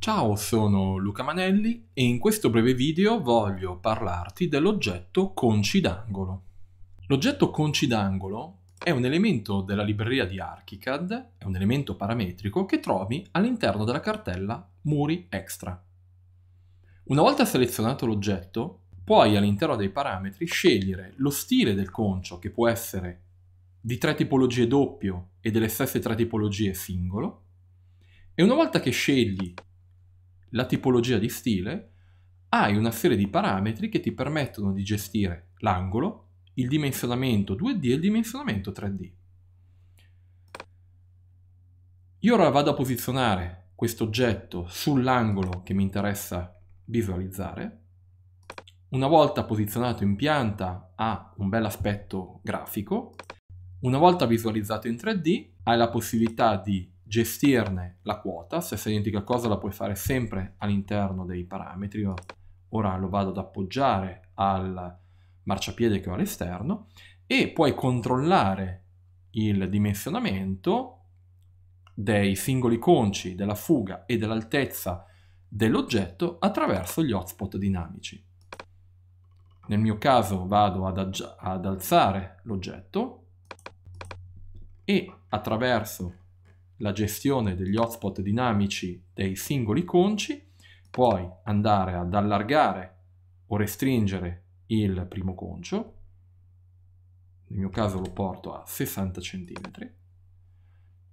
Ciao, sono Luca Manelli e in questo breve video voglio parlarti dell'oggetto conci d'angolo. L'oggetto conci d'angolo è un elemento della libreria di ArchiCAD, è un elemento parametrico che trovi all'interno della cartella Muri Extra. Una volta selezionato l'oggetto, puoi all'interno dei parametri scegliere lo stile del concio che può essere di tre tipologie doppio e delle stesse tre tipologie singolo, e una volta che scegli la tipologia di stile, hai una serie di parametri che ti permettono di gestire l'angolo, il dimensionamento 2D e il dimensionamento 3D. Io ora vado a posizionare questo oggetto sull'angolo che mi interessa visualizzare. Una volta posizionato in pianta ha un bel aspetto grafico. Una volta visualizzato in 3D hai la possibilità di gestirne la quota, stessa identica cosa la puoi fare sempre all'interno dei parametri, ora lo vado ad appoggiare al marciapiede che ho all'esterno e puoi controllare il dimensionamento dei singoli conci, della fuga e dell'altezza dell'oggetto attraverso gli hotspot dinamici. Nel mio caso vado ad, ad alzare l'oggetto e attraverso la gestione degli hotspot dinamici dei singoli conci, puoi andare ad allargare o restringere il primo concio, nel mio caso lo porto a 60 cm,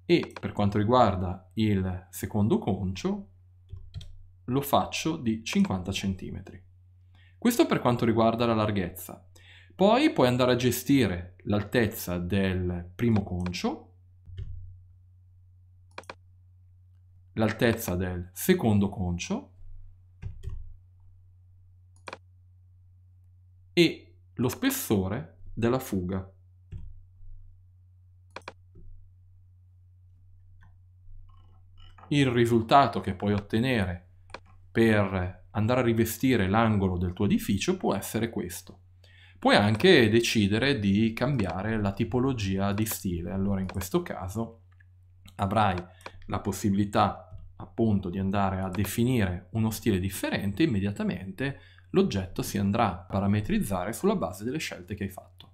e per quanto riguarda il secondo concio lo faccio di 50 cm. Questo per quanto riguarda la larghezza. Poi puoi andare a gestire l'altezza del primo concio l'altezza del secondo concio e lo spessore della fuga. Il risultato che puoi ottenere per andare a rivestire l'angolo del tuo edificio può essere questo. Puoi anche decidere di cambiare la tipologia di stile. Allora in questo caso avrai la possibilità appunto di andare a definire uno stile differente, immediatamente l'oggetto si andrà a parametrizzare sulla base delle scelte che hai fatto.